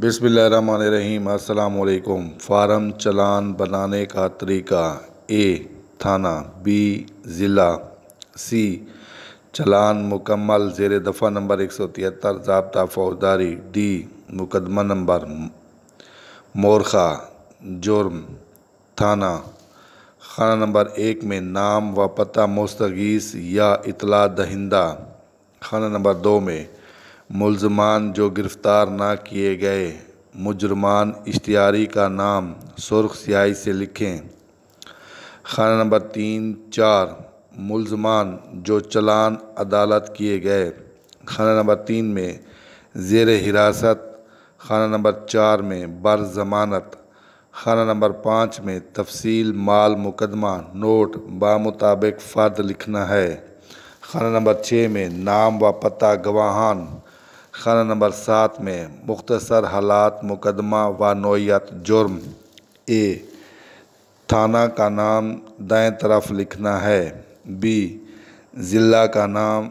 बिसमीम form farm चलान बनाने का तरीका ए थाना बी ज़िला सी चलान मुकम्मल जेर दफ़ा नंबर एक सौ तिहत्तर जबता फौजदारी डी मुकदमा नंबर मोरखा जुर्म थाना खाना नंबर एक में नाम व पता मुस्तगीस या इतला दहिंदा खाना नंबर दो में मुलजमान जो गिरफ़्तार ना किए गए मुजरमान इश्तियारी का नाम सुर्ख स्याही से लिखें खाना नंबर तीन चार मुलजमान जो चलान अदालत किए गए खाना नंबर तीन में ज़ेर हिरासत खाना नंबर चार में बर ज़मानत खाना नंबर पाँच में तफसील माल मुकदमा नोट बामुताबिक फ़र्द लिखना है खाना नंबर छः में नाम व पता गवाहान खाना नंबर सात में मुख्तसर हालात मुकदमा व नोयत जुर्म ए थाना का नाम दाएं तरफ लिखना है बी ज़िला का नाम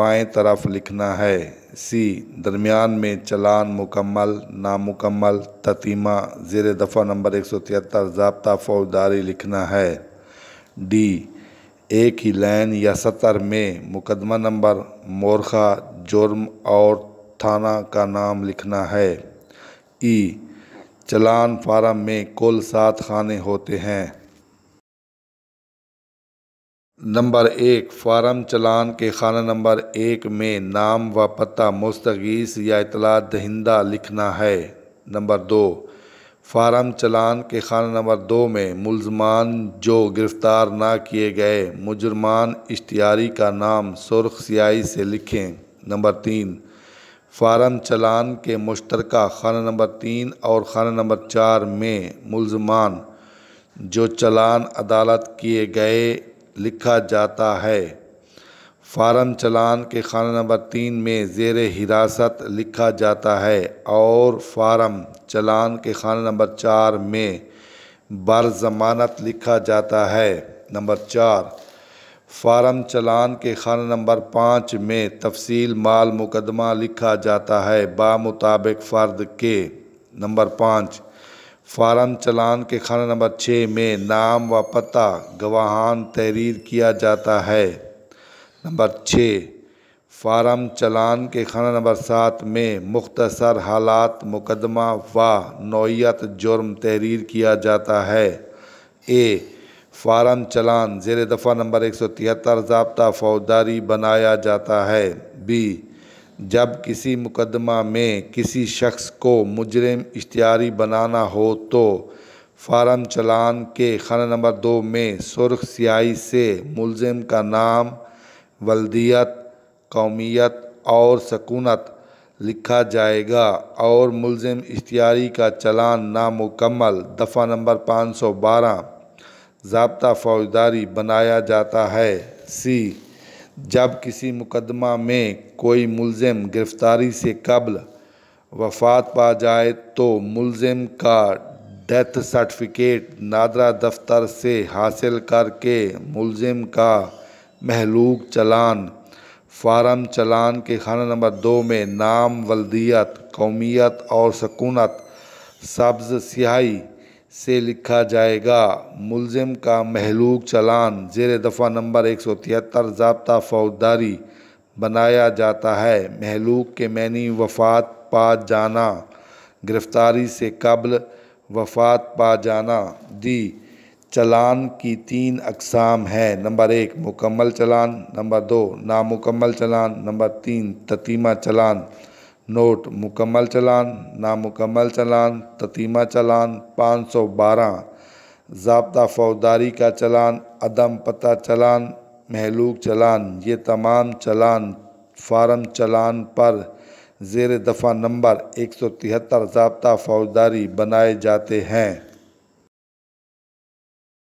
बाएं तरफ लिखना है सी दरमियान में चलान मुकम्मल नामुकम्मल ततीमा ज़ेर दफ़ा नंबर एक सौ तिहत्तर जबता फौजदारी लिखना है डी एक ही लाइन या सतर में मुकदमा नंबर मोरखा जुर्म और थाना का नाम लिखना है ई चलान फार्म में कुल सात खाने होते हैं नंबर एक फार्म चलान के खाना नंबर एक में नाम व पता मुस्तगीस या इतला दहिंदा लिखना है नंबर दो फार्म चलान के खाना नंबर दो में मुलजमान जो गिरफ़्तार ना किए गए मुजरमान इश्तियारी का नाम सुर्ख सियाही से लिखें नंबर तीन फारम चलान के मुश्तरक खाना नंबर तीन और खाना नंबर चार में मुलजमान जो चलान अदालत किए गए लिखा जाता है फारम चलान के खाना नंबर तीन में जेर हिरासत लिखा जाता है और फारम चलान के खाना नंबर चार में बर ज़मानत लिखा जाता है नंबर चार फारम चलान के खाना नंबर पाँच में तफसील माल मुकदमा लिखा जाता है बामुताबिक फ़र्द के नंबर पाँच फारम चलान के खाना नंबर छः में नाम व पता गवाहान तहरीर किया जाता है नंबर छः फारम चलान के खाना नंबर सात में मुख्तसर हालात मुकदमा व नौीयत जुर्म तहरीर किया जाता है ए फारम चलान जेर दफ़ा नंबर एक सौ तिहत्तर जबता फौजदारी बनाया जाता है बी जब किसी मुकदमा में किसी शख्स को मुजरम इश्तियारी बनाना हो तो फारम चलान के खाना नंबर दो में सुरख सियाई से मुलम का नाम वल्दियत कौमियत और सकूनत लिखा जाएगा और मुलम इश्तियारी का चलान नामुकम्मल दफ़ा नंबर पाँच सौ बारह जबता फौजदारी बनाया जाता है सी जब किसी मुकदमा में कोई मुलजम गिरफ़्तारी से कबल वफात पा जाए तो मुलजम का डेथ सर्टिफिकेट नादरा दफ्तर से हासिल करके मुलजम का महलूक चलान फारम चलान के खाना नंबर दो में नाम वल्दियत कौमियत और सकूनत सब्ज़ स्याही से लिखा जाएगा मुलजिम का महलूक चलान जेर दफ़ा नंबर एक सौ तिहत्तर जबता फौजदारी बनाया जाता है महलूक के मैनी वफात पा जाना गिरफ़्तारी से कबल वफात पा जाना दी चलान की तीन अकसाम है नंबर एक मुकम्मल चलान नंबर दो नामुकम्मल चलान नंबर तीन ततीमा चलान नोट मुकम्मल चलान नामुकम्मल चलान ततीमा चलान 512 ज़बता फौजदारी का चलान अदम पता चलान महलूक चलान ये तमाम चलान फार्म चलान पर ज़ेर दफ़ा नंबर एक सौ तिहत्तर ज़बता फौजदारी बनाए जाते हैं